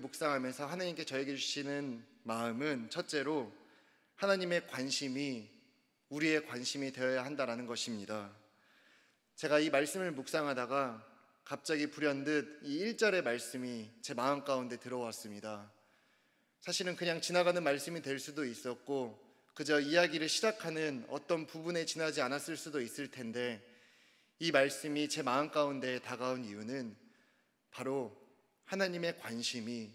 묵상하면서 하나님께 저에게 주시는 마음은 첫째로 하나님의 관심이 우리의 관심이 되어야 한다라는 것입니다. 제가 이 말씀을 묵상하다가 갑자기 불현듯 이 1절의 말씀이 제 마음 가운데 들어왔습니다. 사실은 그냥 지나가는 말씀이 될 수도 있었고 그저 이야기를 시작하는 어떤 부분에 지나지 않았을 수도 있을 텐데 이 말씀이 제 마음 가운데 다가온 이유는 바로 하나님의 관심이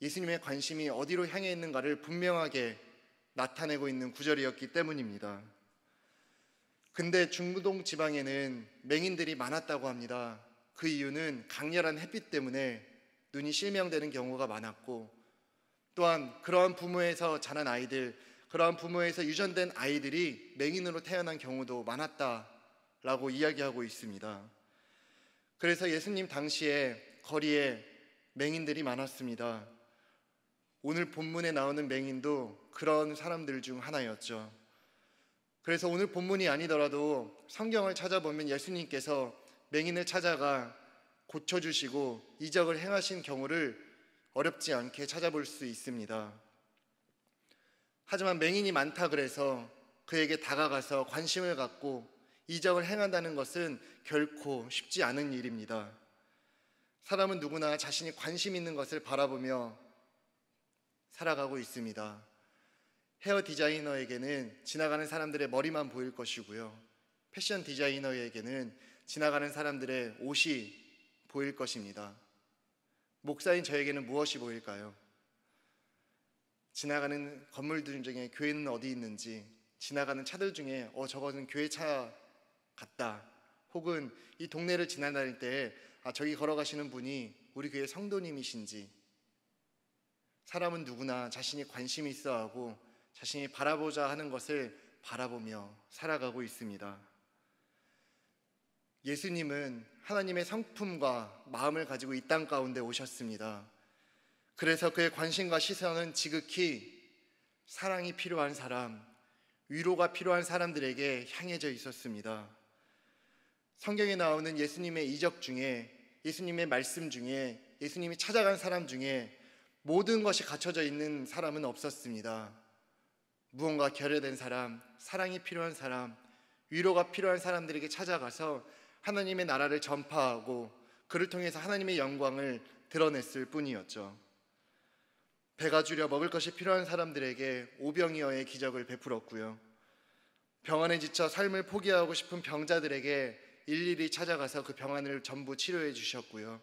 예수님의 관심이 어디로 향해 있는가를 분명하게 나타내고 있는 구절이었기 때문입니다. 근데 중동 부 지방에는 맹인들이 많았다고 합니다. 그 이유는 강렬한 햇빛 때문에 눈이 실명되는 경우가 많았고 또한 그러한 부모에서 자란 아이들, 그러한 부모에서 유전된 아이들이 맹인으로 태어난 경우도 많았다라고 이야기하고 있습니다. 그래서 예수님 당시에 거리에 맹인들이 많았습니다. 오늘 본문에 나오는 맹인도 그런 사람들 중 하나였죠. 그래서 오늘 본문이 아니더라도 성경을 찾아보면 예수님께서 맹인을 찾아가 고쳐주시고 이적을 행하신 경우를 어렵지 않게 찾아볼 수 있습니다. 하지만 맹인이 많다 그래서 그에게 다가가서 관심을 갖고 이적을 행한다는 것은 결코 쉽지 않은 일입니다. 사람은 누구나 자신이 관심 있는 것을 바라보며 살아가고 있습니다. 헤어 디자이너에게는 지나가는 사람들의 머리만 보일 것이고요. 패션 디자이너에게는 지나가는 사람들의 옷이 보일 것입니다. 목사인 저에게는 무엇이 보일까요? 지나가는 건물들 중에 교회는 어디 있는지, 지나가는 차들 중에 어 저거는 교회 차 같다. 혹은 이 동네를 지나다닐 때 아, 저기 걸어가시는 분이 우리 교회 성도님이신지 사람은 누구나 자신이 관심이 있어 하고 자신이 바라보자 하는 것을 바라보며 살아가고 있습니다. 예수님은 하나님의 성품과 마음을 가지고 이 땅 가운데 오셨습니다. 그래서 그의 관심과 시선은 지극히 사랑이 필요한 사람, 위로가 필요한 사람들에게 향해져 있었습니다. 성경에 나오는 예수님의 이적 중에 예수님의 말씀 중에 예수님이 찾아간 사람 중에 모든 것이 갖춰져 있는 사람은 없었습니다. 무언가 결여된 사람, 사랑이 필요한 사람, 위로가 필요한 사람들에게 찾아가서 하나님의 나라를 전파하고 그를 통해서 하나님의 영광을 드러냈을 뿐이었죠. 배가 줄여 먹을 것이 필요한 사람들에게 오병이어의 기적을 베풀었고요. 병원에 지쳐 삶을 포기하고 싶은 병자들에게 일일이 찾아가서 그병안을 전부 치료해 주셨고요.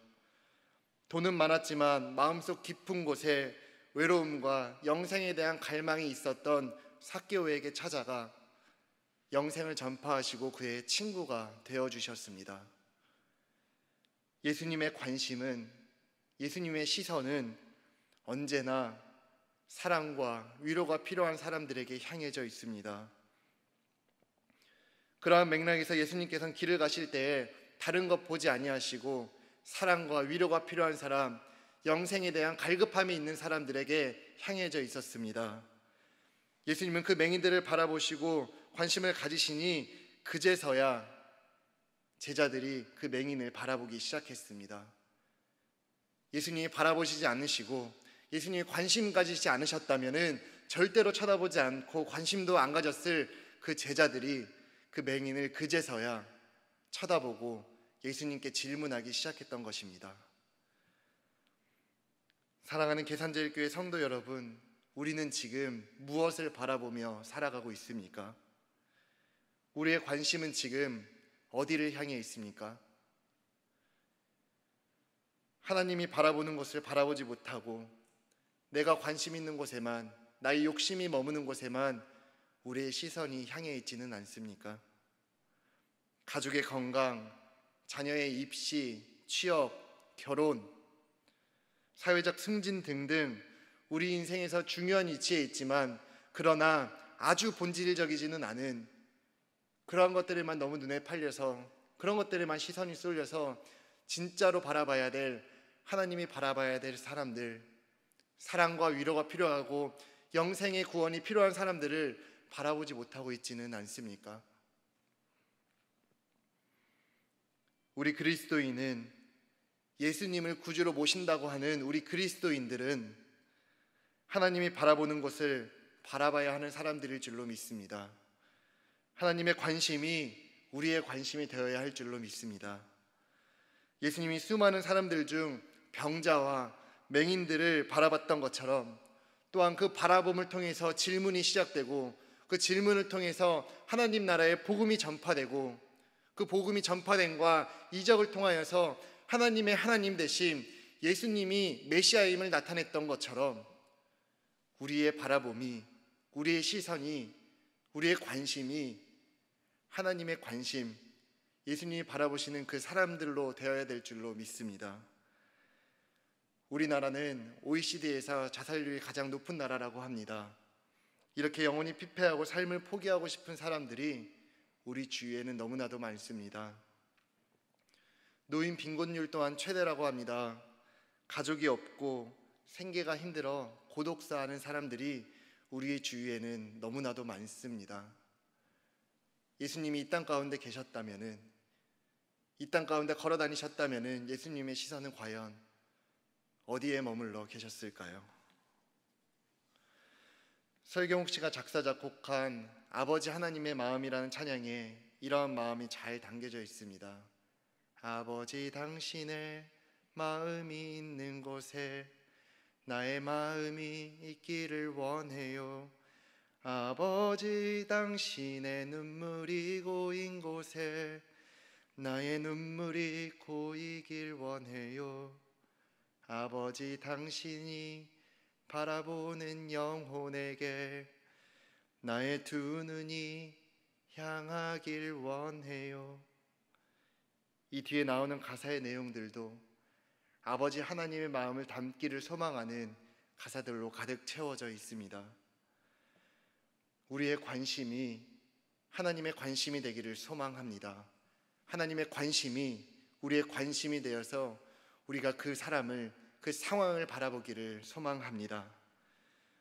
돈은 많았지만 마음속 깊은 곳에 외로움과 영생에 대한 갈망이 있었던 사케오에게 찾아가 영생을 전파하시고 그의 친구가 되어 주셨습니다. 예수님의 관심은 예수님의 시선은 언제나 사랑과 위로가 필요한 사람들에게 향해져 있습니다. 그러한 맥락에서 예수님께서는 길을 가실 때 다른 것 보지 아니하시고 사랑과 위로가 필요한 사람, 영생에 대한 갈급함이 있는 사람들에게 향해져 있었습니다. 예수님은 그 맹인들을 바라보시고 관심을 가지시니 그제서야 제자들이 그 맹인을 바라보기 시작했습니다. 예수님이 바라보시지 않으시고 예수님이 관심 가지지 않으셨다면은 절대로 쳐다보지 않고 관심도 안 가졌을 그 제자들이 그 맹인을 그제서야 쳐다보고 예수님께 질문하기 시작했던 것입니다. 사랑하는 계산제일교회 성도 여러분, 우리는 지금 무엇을 바라보며 살아가고 있습니까? 우리의 관심은 지금 어디를 향해 있습니까? 하나님이 바라보는 것을 바라보지 못하고 내가 관심 있는 곳에만 나의 욕심이 머무는 곳에만 우리의 시선이 향해 있지는 않습니까? 가족의 건강, 자녀의 입시, 취업, 결혼, 사회적 승진 등등 우리 인생에서 중요한 위치에 있지만 그러나 아주 본질적이지는 않은 그러한 것들에만 너무 눈에 팔려서 그런 것들에만 시선이 쏠려서 진짜로 바라봐야 될 하나님이 바라봐야 될 사람들 사랑과 위로가 필요하고 영생의 구원이 필요한 사람들을 바라보지 못하고 있지는 않습니까? 우리 그리스도인은 예수님을 구주로 모신다고 하는 우리 그리스도인들은 하나님이 바라보는 것을 바라봐야 하는 사람들일 줄로 믿습니다. 하나님의 관심이 우리의 관심이 되어야 할 줄로 믿습니다. 예수님이 수많은 사람들 중 병자와 맹인들을 바라봤던 것처럼 또한 그 바라봄을 통해서 질문이 시작되고 그 질문을 통해서 하나님 나라의 복음이 전파되고 그 복음이 전파된과 이적을 통하여서 하나님의 하나님 대신 예수님이 메시아임을 나타냈던 것처럼 우리의 바라봄이 우리의 시선이 우리의 관심이 하나님의 관심 예수님이 바라보시는 그 사람들로 되어야 될 줄로 믿습니다. 우리나라는 OECD에서 자살률이 가장 높은 나라라고 합니다. 이렇게 영원히 피폐하고 삶을 포기하고 싶은 사람들이 우리 주위에는 너무나도 많습니다. 노인 빈곤율 또한 최대라고 합니다. 가족이 없고 생계가 힘들어 고독사하는 사람들이 우리의 주위에는 너무나도 많습니다. 예수님이 이 땅 가운데 계셨다면은 이 땅 가운데 걸어 다니셨다면은 예수님의 시선은 과연 어디에 머물러 계셨을까요? 설경욱 씨가 작사 작곡한 아버지 하나님의 마음이라는 찬양에 이러한 마음이 잘 담겨져 있습니다. 아버지 당신을 마음이 있는 곳에 나의 마음이 있기를 원해요. 아버지 당신의 눈물이 고인 곳에 나의 눈물이 고이길 원해요. 아버지 당신이 바라보는 영혼에게 나의 두 눈이 향하길 원해요. 이 뒤에 나오는 가사의 내용들도 아버지 하나님의 마음을 담기를 소망하는 가사들로 가득 채워져 있습니다. 우리의 관심이 하나님의 관심이 되기를 소망합니다. 하나님의 관심이 우리의 관심이 되어서 우리가 그 사람을 그 상황을 바라보기를 소망합니다.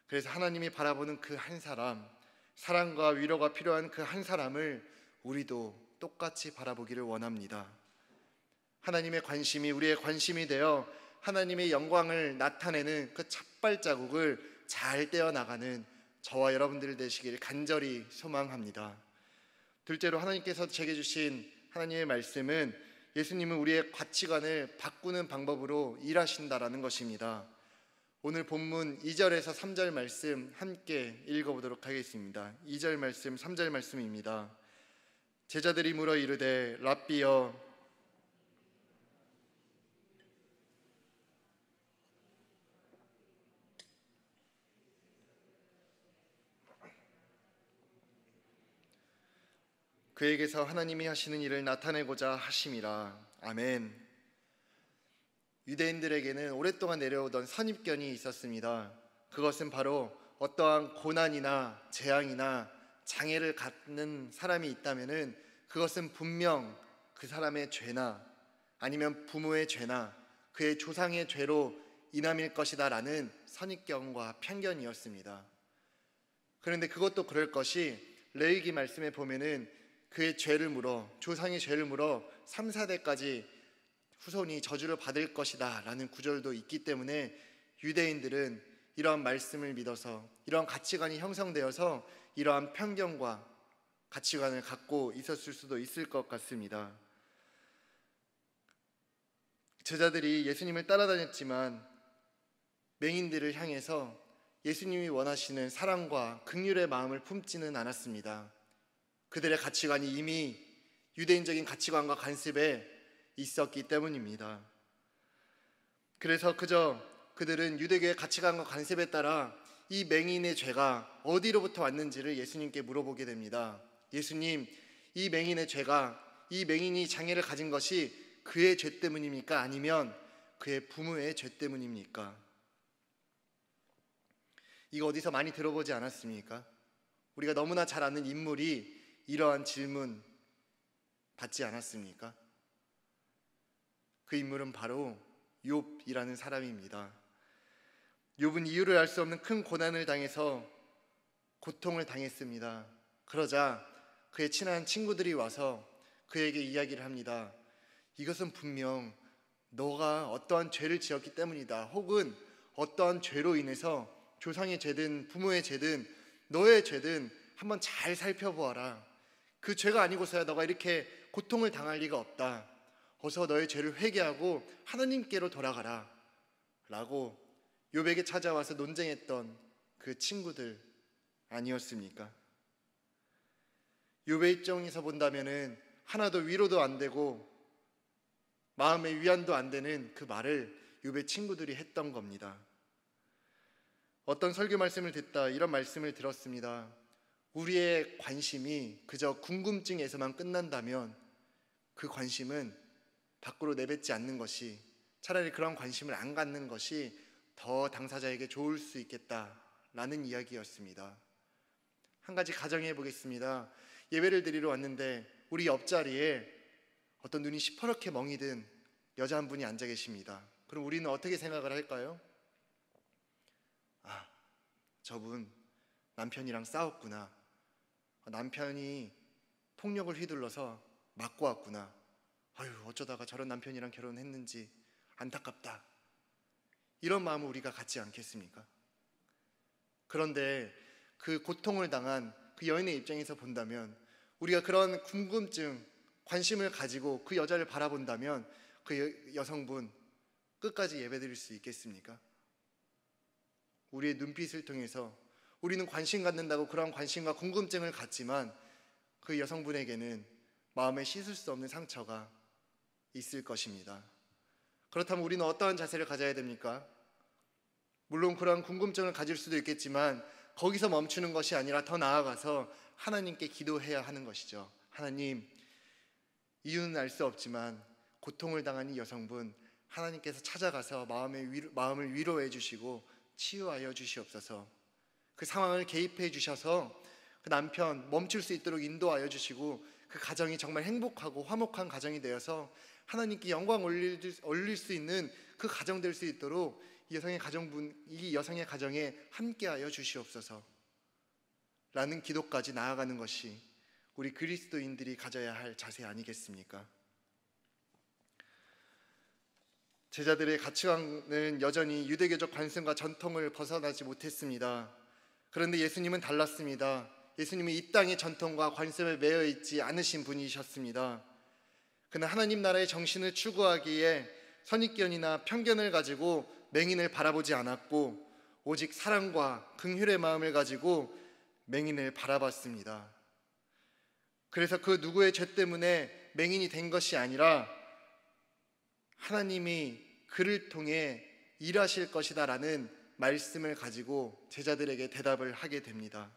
그래서 하나님이 바라보는 그 한 사람, 사랑과 위로가 필요한 그 한 사람을 우리도 똑같이 바라보기를 원합니다. 하나님의 관심이 우리의 관심이 되어 하나님의 영광을 나타내는 그 찻발자국을 잘 떼어나가는 저와 여러분들 되시기를 간절히 소망합니다. 둘째로 하나님께서 제게 주신 하나님의 말씀은 예수님은 우리의 가치관을 바꾸는 방법으로 일하신다라는 것입니다. 오늘 본문 2절에서 3절 말씀 함께 읽어보도록 하겠습니다. 2절 말씀, 3절 말씀입니다. 제자들이 물어 이르되 랍비여 그에게서 하나님이 하시는 일을 나타내고자 하심이라. 아멘. 유대인들에게는 오랫동안 내려오던 선입견이 있었습니다. 그것은 바로 어떠한 고난이나 재앙이나 장애를 갖는 사람이 있다면은 그것은 분명 그 사람의 죄나 아니면 부모의 죄나 그의 조상의 죄로 인함일 것이다라는 선입견과 편견이었습니다. 그런데 그것도 그럴 것이 레위기 말씀에 보면은 그의 죄를 물어 조상의 죄를 물어 3, 4대까지 후손이 저주를 받을 것이다 라는 구절도 있기 때문에 유대인들은 이러한 말씀을 믿어서 이러한 가치관이 형성되어서 이러한 편견과 가치관을 갖고 있었을 수도 있을 것 같습니다. 제자들이 예수님을 따라다녔지만 맹인들을 향해서 예수님이 원하시는 사랑과 긍휼의 마음을 품지는 않았습니다. 그들의 가치관이 이미 유대인적인 가치관과 관습에 있었기 때문입니다. 그래서 그저 그들은 유대교의 가치관과 관습에 따라 이 맹인의 죄가 어디로부터 왔는지를 예수님께 물어보게 됩니다. 예수님, 이 맹인의 죄가 이 맹인이 장애를 가진 것이 그의 죄 때문입니까? 아니면 그의 부모의 죄 때문입니까? 이거 어디서 많이 들어보지 않았습니까? 우리가 너무나 잘 아는 인물이 이러한 질문 받지 않았습니까? 그 인물은 바로 욥이라는 사람입니다. 욥은 이유를 알 수 없는 큰 고난을 당해서 고통을 당했습니다. 그러자 그의 친한 친구들이 와서 그에게 이야기를 합니다. 이것은 분명 너가 어떠한 죄를 지었기 때문이다. 혹은 어떠한 죄로 인해서 조상의 죄든 부모의 죄든 너의 죄든 한번 잘 살펴보아라. 그 죄가 아니고서야 너가 이렇게 고통을 당할 리가 없다. 어서 너의 죄를 회개하고 하나님께로 돌아가라. 라고 요백에 찾아와서 논쟁했던 그 친구들 아니었습니까? 요배 입장에서 본다면은 하나도 위로도 안 되고 마음의 위안도 안 되는 그 말을 요배 친구들이 했던 겁니다. 어떤 설교 말씀을 듣다 이런 말씀을 들었습니다. 우리의 관심이 그저 궁금증에서만 끝난다면 그 관심은 밖으로 내뱉지 않는 것이 차라리 그런 관심을 안 갖는 것이 더 당사자에게 좋을 수 있겠다라는 이야기였습니다. 한 가지 가정해 보겠습니다. 예배를 드리러 왔는데 우리 옆자리에 어떤 눈이 시퍼렇게 멍이 든 여자 한 분이 앉아 계십니다. 그럼 우리는 어떻게 생각을 할까요? 아, 저분 남편이랑 싸웠구나. 남편이 폭력을 휘둘러서 맞고 왔구나. 아유, 어쩌다가 저런 남편이랑 결혼했는지 안타깝다. 이런 마음을 우리가 갖지 않겠습니까? 그런데 그 고통을 당한 그 여인의 입장에서 본다면 우리가 그런 궁금증, 관심을 가지고 그 여자를 바라본다면 그 여성분 끝까지 예배드릴 수 있겠습니까? 우리의 눈빛을 통해서 우리는 관심 갖는다고 그런 관심과 궁금증을 갖지만 그 여성분에게는 마음에 씻을 수 없는 상처가 있을 것입니다. 그렇다면 우리는 어떠한 자세를 가져야 됩니까? 물론 그러 궁금증을 가질 수도 있겠지만 거기서 멈추는 것이 아니라 더 나아가서 하나님께 기도해야 하는 것이죠. 하나님, 이유는 알 수 없지만 고통을 당한 이 여성분 하나님께서 찾아가서 마음의 위로, 마음을 위로해 주시고 치유하여 주시옵소서. 그 상황을 개입해 주셔서 그 남편 멈출 수 있도록 인도하여 주시고 그 가정이 정말 행복하고 화목한 가정이 되어서 하나님께 영광 올릴, 올릴 수 있는 그 가정 될 수 있도록 이 여성의 가정분 이 여성의 가정에 함께하여 주시옵소서. 라는 기도까지 나아가는 것이 우리 그리스도인들이 가져야 할 자세 아니겠습니까? 제자들의 가치관은 여전히 유대교적 관습과 전통을 벗어나지 못했습니다. 그런데 예수님은 달랐습니다. 예수님은 이 땅의 전통과 관습에 매여 있지 않으신 분이셨습니다. 그는 하나님 나라의 정신을 추구하기에 선입견이나 편견을 가지고 맹인을 바라보지 않았고 오직 사랑과 긍휼의 마음을 가지고 맹인을 바라봤습니다. 그래서 그 누구의 죄 때문에 맹인이 된 것이 아니라 하나님이 그를 통해 일하실 것이다라는 말씀을 가지고 제자들에게 대답을 하게 됩니다.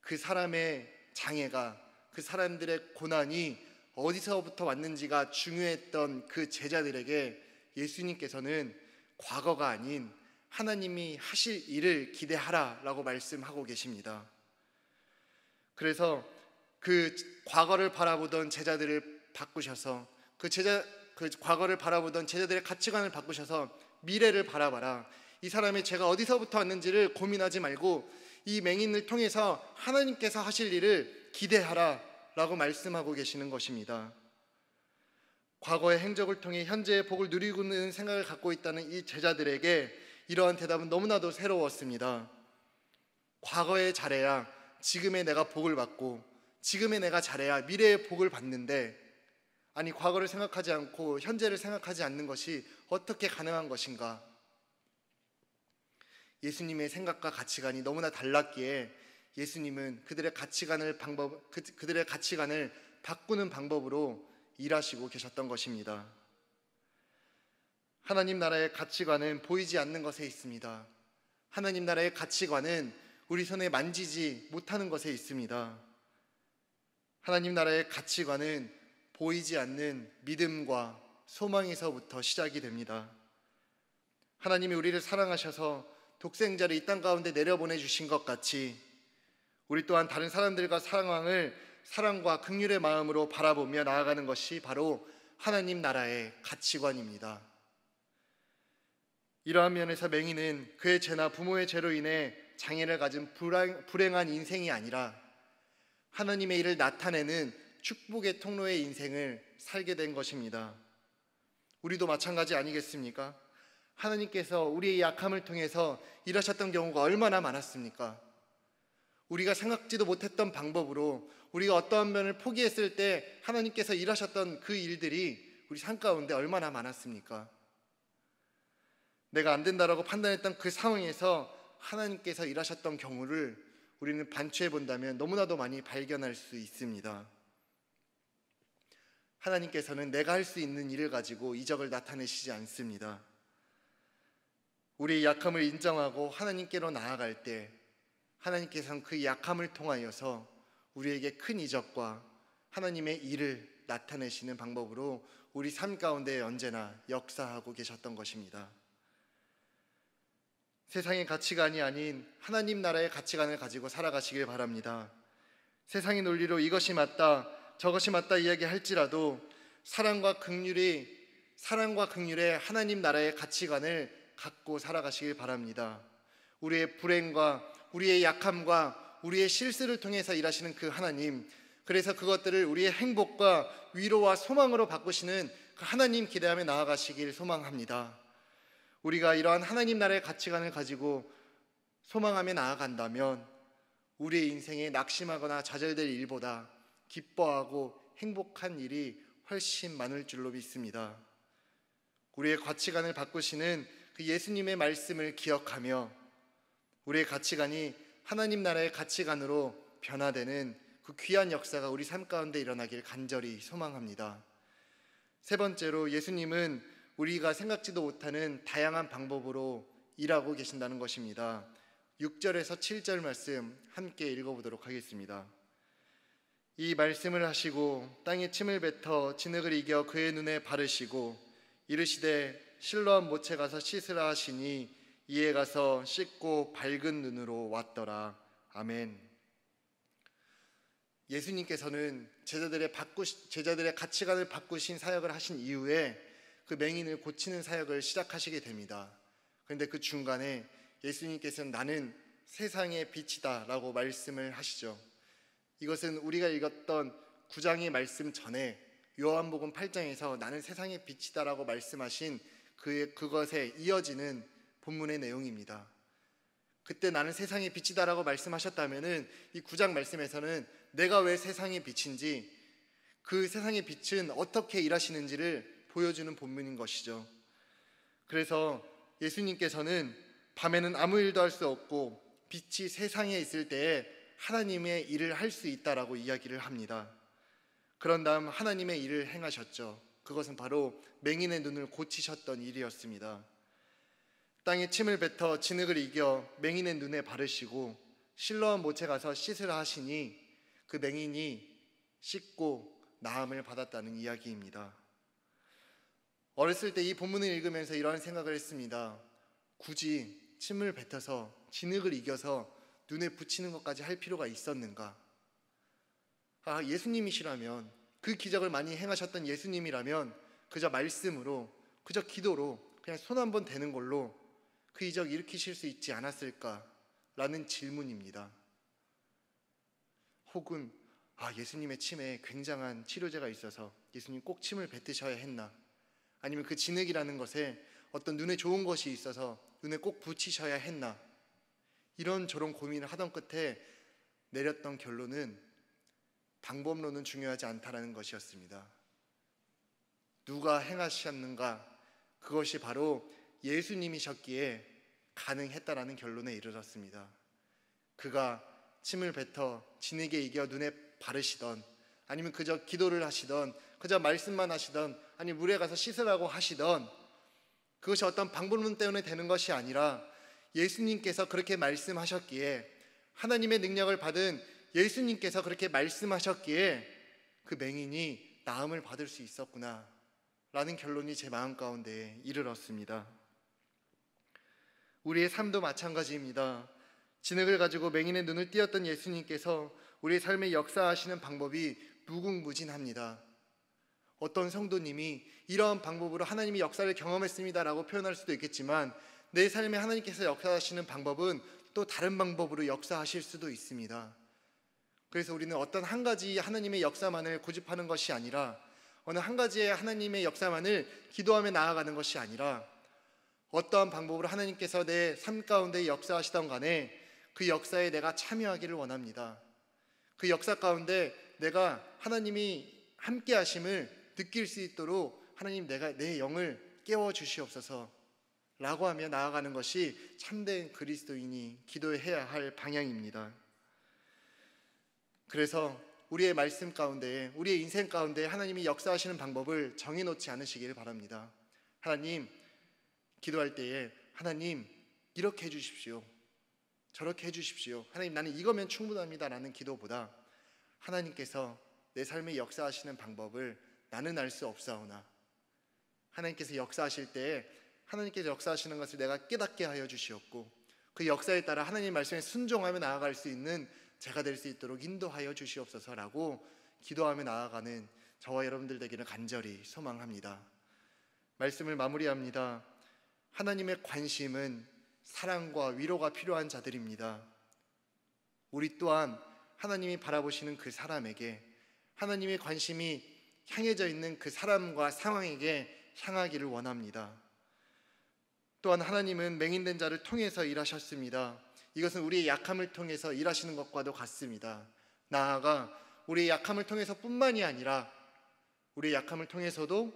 그 사람의 장애가 그 사람들의 고난이 어디서부터 왔는지가 중요했던 그 제자들에게 예수님께서는 과거가 아닌 하나님이 하실 일을 기대하라 라고 말씀하고 계십니다. 그래서 그 과거를 바라보던 제자들을 바꾸셔서 그 제자 그 과거를 바라보던 제자들의 가치관을 바꾸셔서 미래를 바라봐라. 이 사람이 제가 어디서부터 왔는지를 고민하지 말고 이 맹인을 통해서 하나님께서 하실 일을 기대하라 라고 말씀하고 계시는 것입니다. 과거의 행적을 통해 현재의 복을 누리고 있는 생각을 갖고 있다는 이 제자들에게 이러한 대답은 너무나도 새로웠습니다. 과거에 잘해야 지금의 내가 복을 받고 지금의 내가 잘해야 미래의 복을 받는데 아니 과거를 생각하지 않고 현재를 생각하지 않는 것이 어떻게 가능한 것인가? 예수님의 생각과 가치관이 너무나 달랐기에 예수님은 그들의 가치관을 방법 그, 그들의 가치관을 바꾸는 방법으로 일하시고 계셨던 것입니다. 하나님 나라의 가치관은 보이지 않는 것에 있습니다. 하나님 나라의 가치관은 우리 손에 만지지 못하는 것에 있습니다. 하나님 나라의 가치관은 보이지 않는 믿음과 소망에서부터 시작이 됩니다. 하나님이 우리를 사랑하셔서 독생자를 이 땅 가운데 내려보내 주신 것 같이 우리 또한 다른 사람들과 상황을 사랑과 긍휼의 마음으로 바라보며 나아가는 것이 바로 하나님 나라의 가치관입니다. 이러한 면에서 맹인은 그의 죄나 부모의 죄로 인해 장애를 가진 불행, 불행한 인생이 아니라 하나님의 일을 나타내는 축복의 통로의 인생을 살게 된 것입니다. 우리도 마찬가지 아니겠습니까? 하나님께서 우리의 약함을 통해서 일하셨던 경우가 얼마나 많았습니까? 우리가 생각지도 못했던 방법으로 우리가 어떠한 면을 포기했을 때 하나님께서 일하셨던 그 일들이 우리 삶 가운데 얼마나 많았습니까? 내가 안 된다라고 판단했던 그 상황에서 하나님께서 일하셨던 경우를 우리는 반추해 본다면 너무나도 많이 발견할 수 있습니다. 하나님께서는 내가 할 수 있는 일을 가지고 이적을 나타내시지 않습니다. 우리의 약함을 인정하고 하나님께로 나아갈 때 하나님께서는 그 약함을 통하여서 우리에게 큰 이적과 하나님의 일을 나타내시는 방법으로 우리 삶 가운데 언제나 역사하고 계셨던 것입니다. 세상의 가치관이 아닌 하나님 나라의 가치관을 가지고 살아가시길 바랍니다. 세상의 논리로 이것이 맞다, 저것이 맞다 이야기할지라도 사랑과 극률이 사랑과 긍휼의 하나님 나라의 가치관을 갖고 살아가시길 바랍니다. 우리의 불행과 우리의 약함과 우리의 실수를 통해서 일하시는 그 하나님 그래서 그것들을 우리의 행복과 위로와 소망으로 바꾸시는 그 하나님 기대하며 나아가시길 소망합니다. 우리가 이러한 하나님 나라의 가치관을 가지고 소망하며 나아간다면 우리의 인생에 낙심하거나 좌절될 일보다 기뻐하고 행복한 일이 훨씬 많을 줄로 믿습니다. 우리의 가치관을 바꾸시는 그 예수님의 말씀을 기억하며 우리의 가치관이 하나님 나라의 가치관으로 변화되는 그 귀한 역사가 우리 삶 가운데 일어나길 간절히 소망합니다. 세 번째로 예수님은 우리가 생각지도 못하는 다양한 방법으로 일하고 계신다는 것입니다. 6절에서 7절 말씀 함께 읽어보도록 하겠습니다. 이 말씀을 하시고 땅에 침을 뱉어 진흙을 이겨 그의 눈에 바르시고 이르시되 실로암 모체 가서 씻으라 하시니 이에 가서 씻고 밝은 눈으로 왔더라 아멘. 예수님께서는 제자들의 바꾸 제자들의 가치관을 바꾸신 사역을 하신 이후에 그 맹인을 고치는 사역을 시작하시게 됩니다. 그런데 그 중간에 예수님께서는 나는 세상의 빛이다라고 말씀을 하시죠. 이것은 우리가 읽었던 9장의 말씀 전에 요한복음 8장에서 나는 세상의 빛이다라고 말씀하신 그 그것에 이어지는 본문의 내용입니다. 그때 나는 세상의 빛이다라고 말씀하셨다면은 이 9장 말씀에서는 내가 왜 세상의 빛인지 그 세상의 빛은 어떻게 일하시는지를 보여주는 본문인 것이죠. 그래서 예수님께서는 밤에는 아무 일도 할 수 없고 빛이 세상에 있을 때에 하나님의 일을 할 수 있다라고 이야기를 합니다. 그런 다음 하나님의 일을 행하셨죠. 그것은 바로 맹인의 눈을 고치셨던 일이었습니다. 땅에 침을 뱉어 진흙을 이겨 맹인의 눈에 바르시고 실로암 모체 가서 씻으라 하시니 그 맹인이 씻고 나음을 받았다는 이야기입니다. 어렸을 때 이 본문을 읽으면서 이러한 생각을 했습니다. 굳이 침을 뱉어서 진흙을 이겨서 눈에 붙이는 것까지 할 필요가 있었는가? 아, 예수님이시라면 그 기적을 많이 행하셨던 예수님이라면 그저 말씀으로 그저 기도로 그냥 손한번 대는 걸로 그 이적 일으키실 수 있지 않았을까라는 질문입니다. 혹은 아, 예수님의 침에 굉장한 치료제가 있어서 예수님 꼭 침을 뱉으셔야 했나? 아니면 그 진흙이라는 것에 어떤 눈에 좋은 것이 있어서 눈에 꼭 붙이셔야 했나? 이런 저런 고민을 하던 끝에 내렸던 결론은 방법론은 중요하지 않다라는 것이었습니다. 누가 행하셨는가 그것이 바로 예수님이셨기에 가능했다라는 결론에 이르렀습니다. 그가 침을 뱉어 진에게 이겨 눈에 바르시던 아니면 그저 기도를 하시던 그저 말씀만 하시던 아니 물에 가서 씻으라고 하시던 그것이 어떤 방법론 때문에 되는 것이 아니라 예수님께서 그렇게 말씀하셨기에 하나님의 능력을 받은 예수님께서 그렇게 말씀하셨기에 그 맹인이 나음을 받을 수 있었구나 라는 결론이 제 마음 가운데 이르렀습니다. 우리의 삶도 마찬가지입니다. 진흙을 가지고 맹인의 눈을 띄었던 예수님께서 우리의 삶에 역사하시는 방법이 무궁무진합니다. 어떤 성도님이 이러한 방법으로 하나님이 역사를 경험했습니다라고 표현할 수도 있겠지만 내 삶에 하나님께서 역사하시는 방법은 또 다른 방법으로 역사하실 수도 있습니다. 그래서 우리는 어떤 한 가지 하나님의 역사만을 고집하는 것이 아니라 어느 한 가지의 하나님의 역사만을 기도하며 나아가는 것이 아니라 어떠한 방법으로 하나님께서 내 삶 가운데 역사하시던 간에 그 역사에 내가 참여하기를 원합니다. 그 역사 가운데 내가 하나님이 함께 하심을 느낄 수 있도록 하나님 내가 내 영을 깨워 주시옵소서. 라고 하며 나아가는 것이 참된 그리스도인이 기도해야 할 방향입니다. 그래서 우리의 말씀 가운데, 우리의 인생 가운데 하나님이 역사하시는 방법을 정해놓지 않으시길 바랍니다. 하나님, 기도할 때에 하나님, 이렇게 해주십시오. 저렇게 해주십시오. 하나님, 나는 이거면 충분합니다. 라는 기도보다 하나님께서 내 삶에 역사하시는 방법을 나는 알 수 없사오나 하나님께서 역사하실 때에 하나님께서 역사하시는 것을 내가 깨닫게 하여 주시었고 그 역사에 따라 하나님 말씀에 순종하며 나아갈 수 있는 제가 될 수 있도록 인도하여 주시옵소서라고 기도하며 나아가는 저와 여러분들 되기를 간절히 소망합니다. 말씀을 마무리합니다. 하나님의 관심은 사랑과 위로가 필요한 자들입니다. 우리 또한 하나님이 바라보시는 그 사람에게 하나님의 관심이 향해져 있는 그 사람과 상황에게 향하기를 원합니다. 또한 하나님은 맹인된 자를 통해서 일하셨습니다. 이것은 우리의 약함을 통해서 일하시는 것과도 같습니다. 나아가 우리의 약함을 통해서뿐만이 아니라 우리의 약함을 통해서도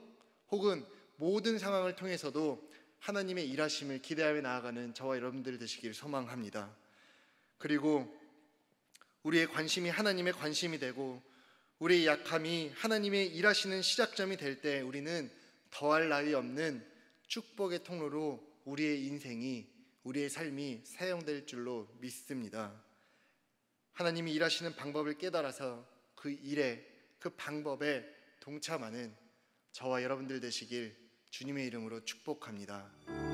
혹은 모든 상황을 통해서도 하나님의 일하심을 기대하며 나아가는 저와 여러분들 되시길 소망합니다. 그리고 우리의 관심이 하나님의 관심이 되고 우리의 약함이 하나님의 일하시는 시작점이 될 때 우리는 더할 나위 없는 축복의 통로로 우리의 인생이 우리의 삶이 사용될 줄로 믿습니다. 하나님이 일하시는 방법을 깨달아서 그 일에 그 방법에 동참하는 저와 여러분들 되시길 주님의 이름으로 축복합니다.